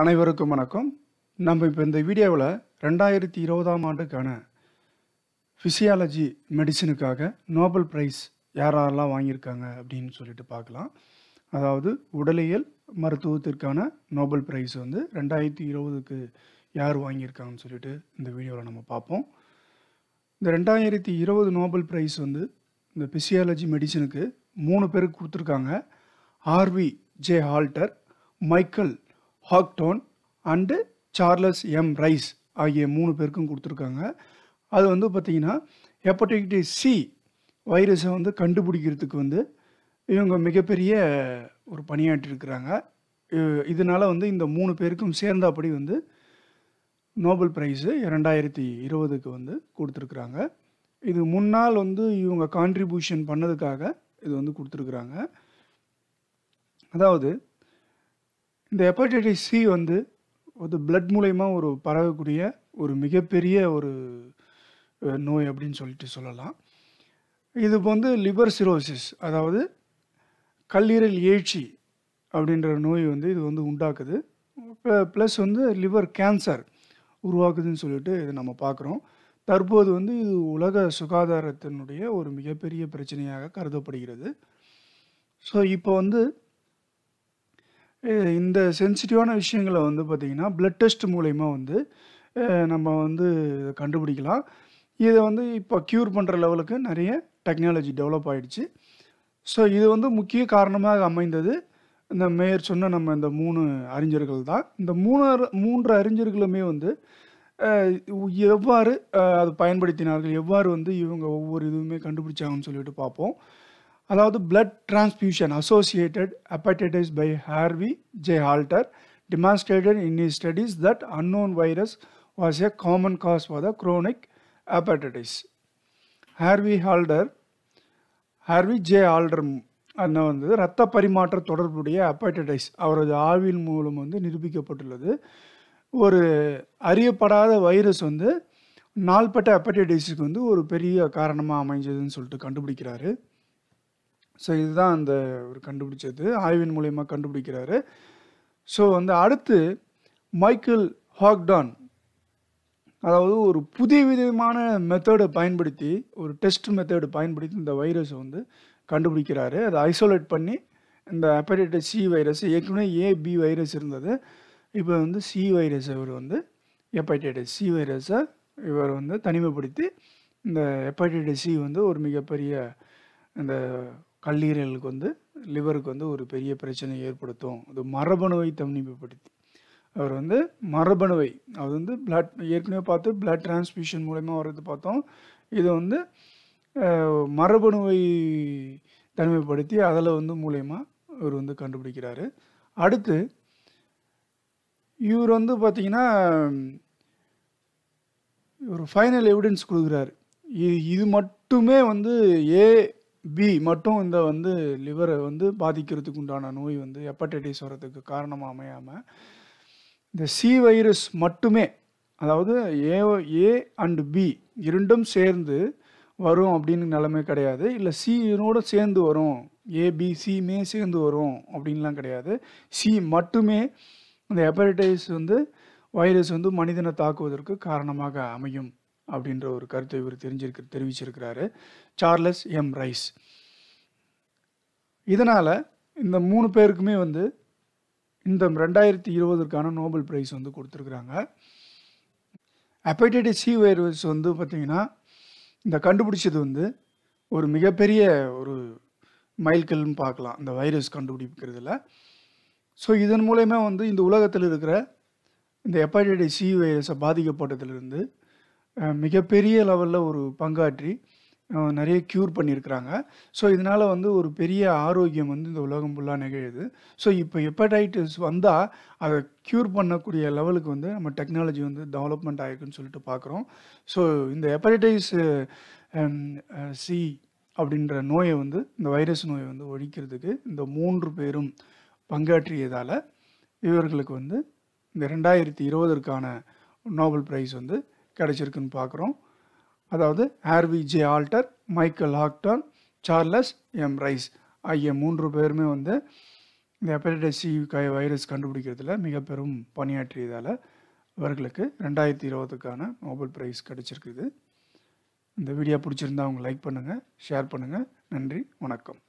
அனைவருக்கும் வணக்கம் நம்ம இப்போ இந்த வீடியோவில் ரெண்டாயிரத்தி இருபதாம் ஆண்டுக்கான ஃபிசியாலஜி மெடிசனுக்காக நோபல் ப்ரைஸ் யாரெல்லாம் வாங்கியிருக்காங்க அப்படின்னு சொல்லிட்டு பார்க்கலாம் அதாவது உடலியல் மருத்துவத்திற்கான நோபல் ப்ரைஸ் வந்து ரெண்டாயிரத்தி இருபதுக்கு யார் வாங்கியிருக்காங்கன்னு சொல்லிட்டு இந்த வீடியோவில் நம்ம பார்ப்போம் இந்த ரெண்டாயிரத்தி இருபது நோபல் ப்ரைஸ் வந்து இந்த ஃபிசியாலஜி மெடிசனுக்கு மூணு பேருக்கு கொடுத்துருக்காங்க Harvey J Alter Michael Houghton and Charles M Rice ஆகிய மூணு பேருக்கும் கொடுத்துருக்காங்க அது வந்து பார்த்திங்கன்னா ஹெப்படைட்டிஸ் சி வைரஸை வந்து கண்டுபிடிக்கிறதுக்கு வந்து இவங்க மிகப்பெரிய ஒரு பணியாற்றிருக்கிறாங்க இதனால் வந்து இந்த மூணு பேருக்கும் சேர்ந்தாப்படி வந்து நோபல் ப்ரைஸு இரண்டாயிரத்தி இருபதுக்கு வந்து கொடுத்துருக்குறாங்க இது முன்னால் வந்து இவங்க கான்ட்ரிபியூஷன் பண்ணதுக்காக இது வந்து கொடுத்துருக்குறாங்க அதாவது இந்த ஹெப்படைட்டிஸ் சி வந்து ஒரு பிளட் மூலயமா ஒரு பரவக்கூடிய ஒரு மிகப்பெரிய ஒரு நோய் அப்படின்னு சொல்லிட்டு சொல்லலாம் இது வந்து லிவர் சிரோசிஸ் அதாவது கல்லீரல் எழுச்சி அப்படின்ற நோய் வந்து இது வந்து உண்டாக்குது ப்ளஸ் வந்து லிவர் கேன்சர் உருவாக்குதுன்னு சொல்லிட்டு இதை நம்ம பார்க்குறோம் தற்போது வந்து இது உலக சுகாதாரத்தினுடைய ஒரு மிகப்பெரிய பிரச்சனையாக கருதப்படுகிறது ஸோ இப்போ வந்து இந்த சென்சிட்டிவான விஷயங்களை வந்து பார்த்திங்கன்னா ப்ளட் டெஸ்ட் மூலயமா வந்து நம்ம வந்து கண்டுபிடிக்கலாம் இதை வந்து இப்போ க்யூர் பண்ணுற லெவலுக்கு நிறைய டெக்னாலஜி டெவலப் ஆகிடுச்சு ஸோ இது வந்து முக்கிய காரணமாக அமைந்தது இந்த மேயர் சொன்ன நம்ம இந்த மூணு அறிஞர்கள் தான் இந்த மூணு மூன்று அறிஞர்களுமே வந்து எவ்வாறு அது பயன்படுத்தினார்கள் எவ்வாறு வந்து இவங்க ஒவ்வொரு இதுவுமே கண்டுபிடிச்சாங்கன்னு சொல்லிட்டு பார்ப்போம் அதாவது blood transfusion associated hepatitis by Harvey J Alter demonstrated in இ studies that unknown virus was a common cause for the chronic hepatitis Harvey Alter Harvey J Alter அண்ணன் வந்து இரத்த பரிமாற்ற தொடர்புடைய ஹெப்படைட்டிஸ் அவரது ஆய்வின் மூலம் வந்து நிரூபிக்கப்பட்டுள்ளது ஒரு அறியப்படாத வைரஸ் வந்து நாள்பட்ட ஹெப்படைட்டிஸுக்கு வந்து ஒரு பெரிய காரணமாக அமைஞ்சதுன்னு சொல்லிட்டு கண்டுபிடிக்கிறாரு ஸோ இதுதான் அந்த ஒரு கண்டுபிடிச்சது ஆய்வின் மூலயமா கண்டுபிடிக்கிறாரு ஸோ வந்து அடுத்து மைக்கேல் ஹாக்டான் அதாவது ஒரு புதிய விதமான மெத்தடை பயன்படுத்தி ஒரு டெஸ்ட் மெத்தடு பயன்படுத்தி இந்த வைரஸை வந்து கண்டுபிடிக்கிறாரு அதை ஐசோலேட் பண்ணி இந்த ஹெப்படைட்டிஸ் சி வைரஸ் ஏற்கனவே ஏ பி வைரஸ் இருந்தது இப்போ வந்து சி வைரஸ் இவர் வந்து ஹெப்படைட்டிஸ் சி வைரஸை இவர் வந்து தனிமைப்படுத்தி இந்த ஹெப்படைட்டிஸ் சி வந்து ஒரு மிகப்பெரிய இந்த கல்லீரலுக்கு வந்து லிவருக்கு வந்து ஒரு பெரிய பிரச்சனை ஏற்படுத்தும் அது மரபணுவை தனிமைப்படுத்தி அவர் வந்து மரபணுவை அது வந்து பிளட் ஏற்கனவே பார்த்து பிளட் டிரான்ஸ்மிஷன் மூலயமா வர்றது பார்த்தோம் இது வந்து மரபணுவை தனிமைப்படுத்தி அதில் வந்து மூலயமா இவர் வந்து கண்டுபிடிக்கிறாரு அடுத்து இவர் வந்து பார்த்தீங்கன்னா ஒரு ஃபைனல் எவிடன்ஸ் கொடுக்குறாரு இது இது மட்டுமே வந்து ஏ பி மட்டும் இந்த வந்து லிவரை வந்து பாதிக்கிறதுக்கு உண்டான நோய் வந்து ஹெப்படைட்டிஸ் வர்றதுக்கு காரணமாக அமையாமல் இந்த சி வைரஸ் மட்டுமே அதாவது ஏ ஏ அண்டு பி இரண்டும் சேர்ந்து வரும் அப்படின்னு நிலைமை கிடையாது இல்லை சி சேர்ந்து வரும் ஏபிசியுமே சேர்ந்து வரும் அப்படின்லாம் கிடையாது சி மட்டுமே அந்த ஹெப்படைட்டிஸ் வந்து வைரஸ் வந்து மனிதனை தாக்குவதற்கு காரணமாக அமையும் அப்படின்ற ஒரு கருத்தை இவர் தெரிஞ்சிருக்க தெரிவிச்சிருக்கிறாரு சார்லஸ் எம் ரைஸ் இதனால் இந்த மூணு பேருக்குமே வந்து இந்த ரெண்டாயிரத்தி இருபதற்கான நோபல் பிரைஸ் வந்து கொடுத்துருக்குறாங்க அப்படைட்டிஸ் சி வைரஸ் வந்து பார்த்திங்கன்னா இந்த கண்டுபிடிச்சது வந்து ஒரு மிகப்பெரிய ஒரு மைல்கல்னு பார்க்கலாம் இந்த வைரஸ் கண்டுபிடிக்கிறதுல ஸோ இதன் மூலயமா வந்து இந்த உலகத்தில் இருக்கிற இந்த ஹெப்படைட்டிஸ் சி வைரஸை பாதிக்கப்பட்டதுலேருந்து மிகப்பெரிய லெவலில் ஒரு பங்காற்றி நிறைய க்யூர் பண்ணியிருக்கிறாங்க ஸோ இதனால் வந்து ஒரு பெரிய ஆரோக்கியம் வந்து இந்த உலகம் ஃபுல்லாக நிகழுது ஸோ இப்போ ஹெப்படைட்டிஸ் வந்தால் அதை க்யூர் பண்ணக்கூடிய லெவலுக்கு வந்து நம்ம டெக்னாலஜி வந்து டெவலப்மெண்ட் ஆகிருக்குன்னு சொல்லிட்டு பார்க்குறோம் ஸோ இந்த ஹெப்படைட்டிஸ் சி அப்படின்ற நோயை வந்து இந்த வைரஸ் நோயை வந்து ஒழிக்கிறதுக்கு இந்த மூன்று பேரும் பங்காற்றியதால் இவர்களுக்கு வந்து இந்த ரெண்டாயிரத்தி இருபதற்கான நோபல் பிரைஸ் வந்து கிடைச்சிருக்குன்னு பார்க்குறோம் அதாவது Harvey J Alter Michael Houghton Charles M Rice ஆகிய மூன்று பேருமே வந்து இந்த ஹெப்படைட்டிஸ் சி கை வைரஸ் கண்டுபிடிக்கிறதுல மிக பெரும் பணியாற்றியதால் இவர்களுக்கு ரெண்டாயிரத்தி இருபதுக்கான நோபல் பிரைஸ் கிடச்சிருக்குது இந்த வீடியோ பிடிச்சிருந்தா அவங்க லைக் பண்ணுங்கள் ஷேர் பண்ணுங்கள் நன்றி வணக்கம்